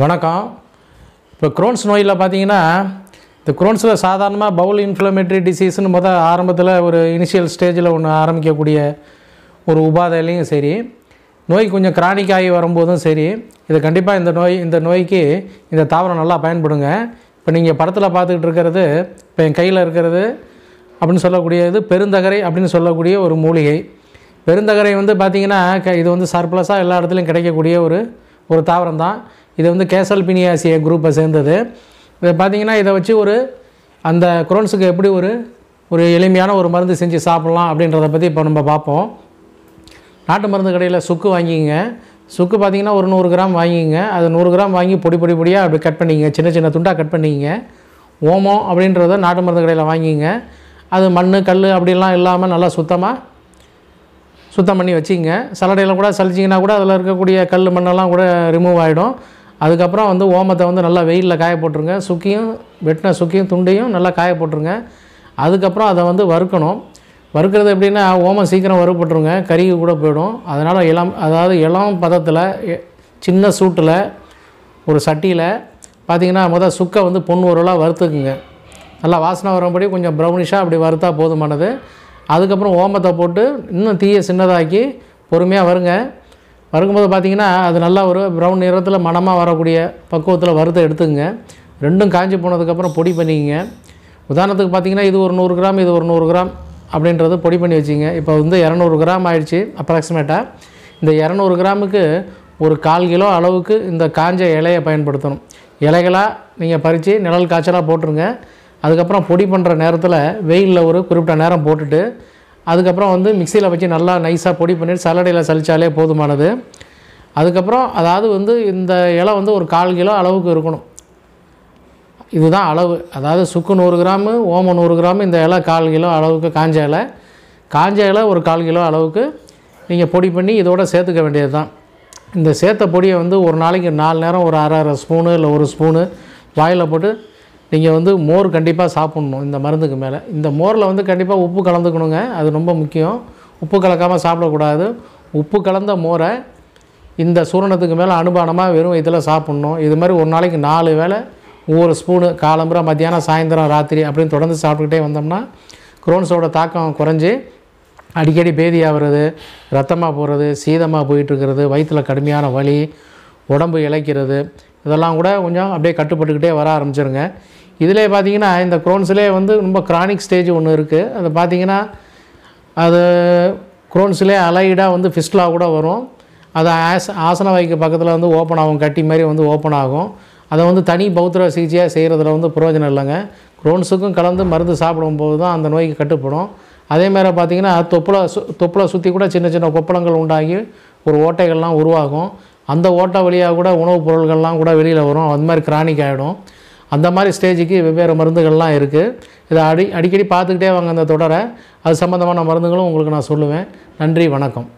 வணக்கம் இப்போ குரோன்ஸ் நோயில் பார்த்தீங்கன்னா இந்த குரோன்ஸில் சாதாரணமாக பவுல் இன்ஃப்ளமேட்ரி டிசீஸ்னு மொதல் ஆரம்பத்தில் ஒரு இனிஷியல் ஸ்டேஜில் ஒன்று ஆரம்பிக்கக்கூடிய ஒரு உபாதையிலையும் சரி நோய் கொஞ்சம் கிரானிக் ஆகி வரும்போதும் சரி இது கண்டிப்பாக இந்த நோய் இந்த நோய்க்கு இந்த தாவரம் நல்லா பயன்படுங்க இப்போ நீங்கள் படத்தில் பார்த்துக்கிட்டு இருக்கிறது இப்போ என் கையில் இருக்கிறது அப்படின்னு சொல்லக்கூடியது பெருந்தகரை அப்படின்னு சொல்லக்கூடிய ஒரு மூலிகை பெருந்தகரை வந்து பார்த்திங்கன்னா இது வந்து சர்ப்ளஸாக எல்லா இடத்துலையும் கிடைக்கக்கூடிய ஒரு ஒரு தாவரம் தான் இது வந்து கேசல்பினியாசிய குரூப்பை சேர்ந்தது இதை பார்த்திங்கன்னா இதை வச்சு ஒரு அந்த குரோன்ஸுக்கு எப்படி ஒரு ஒரு எளிமையான ஒரு மருந்து செஞ்சு சாப்பிட்லாம் அப்படின்றத பற்றி இப்போ நம்ம பார்ப்போம் நாட்டு மருந்து கடையில் சுக்கு வாங்கிங்க சுக்கு பார்த்திங்கன்னா ஒரு நூறு கிராம் வாங்கிங்க அது நூறு கிராம் வாங்கி பொடி பொடி பொடியாக அப்படி கட் பண்ணிங்க சின்ன சின்ன துண்டாக கட் பண்ணிங்க ஓமம் அப்படின்றத நாட்டு மருந்து கடையில் வாங்கிங்க அது மண் கல் அப்படிலாம் இல்லாமல் நல்லா சுத்தமாக சுத்தம் பண்ணி வச்சிங்க சலடையில் கூட சலிச்சிங்கன்னா கூட அதில் இருக்கக்கூடிய கல் மண்ணெல்லாம் கூட ரிமூவ் ஆகிடும் அதுக்கப்புறம் வந்து ஓமத்தை வந்து நல்லா வெயிலில் காய போட்டுருங்க சுக்கியும் வெட்டின சுக்கியும் துண்டையும் நல்லா காய போட்டுருங்க அதுக்கப்புறம் அதை வந்து வறுக்கணும் வறுக்கிறது எப்படின்னா ஓமம் சீக்கிரம் வறுப்பட்டுருங்க கறி கூட போயிடும் அதனால் இளம் அதாவது இளம் பதத்தில் சின்ன சூட்டில் ஒரு சட்டியில் பார்த்திங்கன்னா மொதல் சுக்கை வந்து பொன் உருளாக வறுத்துக்குங்க நல்லா வாசனை வரும்படி கொஞ்சம் ப்ரௌனிஷாக அப்படி வறுத்தா போதுமானது அதுக்கப்புறம் ஓமத்தை போட்டு இன்னும் தீயை சின்னதாக்கி பொறுமையாக வருங்க வருங்கும்போது பார்த்திங்கன்னா அது நல்லா ஒரு ப்ரௌன் நிறத்தில் மனமாக வரக்கூடிய பக்குவத்தில் வறுத்த எடுத்துங்க ரெண்டும் காஞ்சி போனதுக்கப்புறம் பொடி பண்ணிக்கோங்க உதாரணத்துக்கு பார்த்திங்கன்னா இது ஒரு நூறு கிராம் இது ஒரு நூறு கிராம் அப்படின்றது பொடி பண்ணி வச்சிங்க இப்போ வந்து இரநூறு கிராம் ஆயிடுச்சு அப்ராக்சிமேட்டாக இந்த இரநூறு கிராமுக்கு ஒரு கால் கிலோ அளவுக்கு இந்த காஞ்ச இலையை பயன்படுத்தணும் இலைகளாக நீங்கள் பறித்து நிழல் காய்ச்சலாக போட்டுருங்க அதுக்கப்புறம் பொடி பண்ணுற நேரத்தில் வெயிலில் ஒரு குறிப்பிட்ட நேரம் போட்டுட்டு அதுக்கப்புறம் வந்து மிக்சியில் வச்சு நல்லா நைஸாக பொடி பண்ணிவிட்டு சலடையில் சலித்தாலே போதுமானது அதுக்கப்புறம் அதாவது வந்து இந்த இலை வந்து ஒரு கால் கிலோ அளவுக்கு இருக்கணும் இதுதான் அளவு அதாவது சுக்கு நூறு கிராமு ஓமம் நூறு கிராமு இந்த இலை கால் கிலோ அளவுக்கு காஞ்ச இலை காஞ்ச இலை ஒரு கால் கிலோ அளவுக்கு நீங்கள் பொடி பண்ணி இதோடு சேர்த்துக்க வேண்டியது தான் இந்த சேர்த்த பொடியை வந்து ஒரு நாளைக்கு நாலு நேரம் ஒரு அரை அரை ஸ்பூனு இல்லை ஒரு ஸ்பூனு வாயில் போட்டு நீங்கள் வந்து மோர் கண்டிப்பாக சாப்பிட்ணும் இந்த மருந்துக்கு மேலே இந்த மோரில் வந்து கண்டிப்பாக உப்பு கலந்துக்கணுங்க அது ரொம்ப முக்கியம் உப்பு கலக்காமல் சாப்பிடக்கூடாது உப்பு கலந்த மோரை இந்த சூரணத்துக்கு மேலே அனுபானமாக வெறும் இதில் சாப்பிட்ணும் இது மாதிரி ஒரு நாளைக்கு நாலு வேலை ஒவ்வொரு ஸ்பூனு காலம்புற மத்தியானம் சாயந்தரம் ராத்திரி அப்படின்னு தொடர்ந்து சாப்பிட்டுக்கிட்டே வந்தோம்னா குரோன்ஸோட தாக்கம் குறைஞ்சி அடிக்கடி பேதியாகிறது ரத்தமாக போகிறது சீதமாக போயிட்டுருக்கிறது வயிற்றில் கடுமையான வலி உடம்பு இழைக்கிறது இதெல்லாம் கூட கொஞ்சம் அப்படியே கட்டுப்பட்டுக்கிட்டே வர ஆரம்பிச்சிருங்க இதிலே பார்த்தீங்கன்னா இந்த குரோன்ஸ்லே வந்து ரொம்ப கிரானிக் ஸ்டேஜ் ஒன்று இருக்குது அது பார்த்திங்கன்னா அது குரோன்ஸ்லே அலைடாக வந்து ஃபிஸ்ட்லாக கூட வரும் அது ஆஸ் ஆசன வாய்க்கு பக்கத்தில் வந்து ஓப்பன் ஆகும் கட்டி மாதிரி வந்து ஓப்பன் ஆகும் அதை வந்து தனி பௌத்திர சிகிச்சையாக செய்கிறதுல வந்து பிரயோஜனம் இல்லைங்க குரோன்ஸுக்கும் கலந்து மருந்து சாப்பிடும்போது தான் அந்த நோய்க்கு கட்டுப்படும் அதேமாரி பார்த்திங்கன்னா தொப்புளை சு தொப்புளை சுற்றி கூட சின்ன சின்ன கொப்பளங்கள் உண்டாகி ஒரு ஓட்டைகள்லாம் உருவாகும் அந்த ஓட்டை வழியாக கூட உணவுப் பொருள்கள்லாம் கூட வெளியில் வரும் அந்த மாதிரி கிரானிக் ஆகிடும் அந்த மாதிரி ஸ்டேஜுக்கு வெவ்வேறு மருந்துகள்லாம் இருக்குது இதை அடி அடிக்கடி பார்த்துக்கிட்டே வாங்க அந்த தொடரை அது சம்மந்தமான மருந்துகளும் உங்களுக்கு நான் சொல்லுவேன் நன்றி வணக்கம்